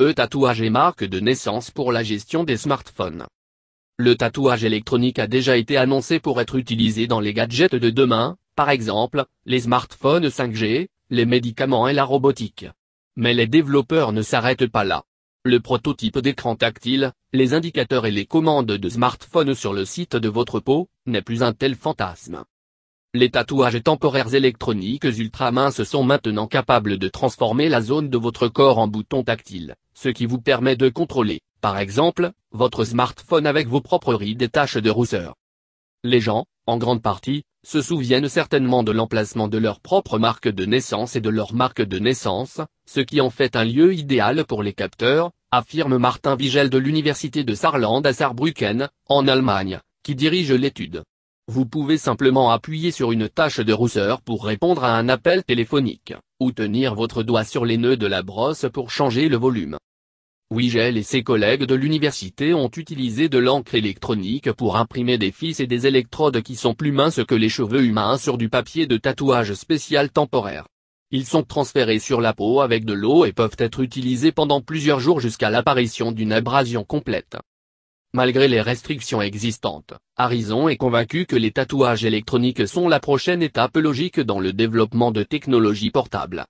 E tatouage et marque de naissance pour la gestion des smartphones. Le tatouage électronique a déjà été annoncé pour être utilisé dans les gadgets de demain, par exemple, les smartphones 5G, les médicaments et la robotique. Mais les développeurs ne s'arrêtent pas là. Le prototype d'écran tactile, les indicateurs et les commandes de smartphones sur le site de votre peau, n'est plus un tel fantasme. Les tatouages temporaires électroniques ultra minces sont maintenant capables de transformer la zone de votre corps en bouton tactile, ce qui vous permet de contrôler, par exemple, votre smartphone avec vos propres rides et taches de rousseur. Les gens, en grande partie, se souviennent certainement de l'emplacement de leur propre marque de naissance et de leur marque de naissance, ce qui en fait un lieu idéal pour les capteurs, affirme Martin Vigel de l'université de Saarland à Saarbrücken, en Allemagne, qui dirige l'étude. Vous pouvez simplement appuyer sur une tâche de rousseur pour répondre à un appel téléphonique, ou tenir votre doigt sur les nœuds de la brosse pour changer le volume. Wigel et ses collègues de l'université ont utilisé de l'encre électronique pour imprimer des fils et des électrodes qui sont plus minces que les cheveux humains sur du papier de tatouage spécial temporaire. Ils sont transférés sur la peau avec de l'eau et peuvent être utilisés pendant plusieurs jours jusqu'à l'apparition d'une abrasion complète. Malgré les restrictions existantes, Harrison est convaincu que les tatouages électroniques sont la prochaine étape logique dans le développement de technologies portables.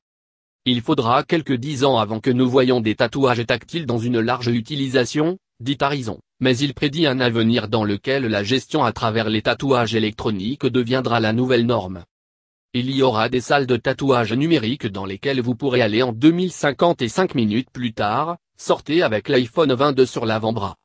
Il faudra quelques dix ans avant que nous voyions des tatouages tactiles dans une large utilisation, dit Harrison, mais il prédit un avenir dans lequel la gestion à travers les tatouages électroniques deviendra la nouvelle norme. Il y aura des salles de tatouage numériques dans lesquelles vous pourrez aller en 2050 et 5 minutes plus tard, sortez avec l'iPhone 22 sur l'avant-bras.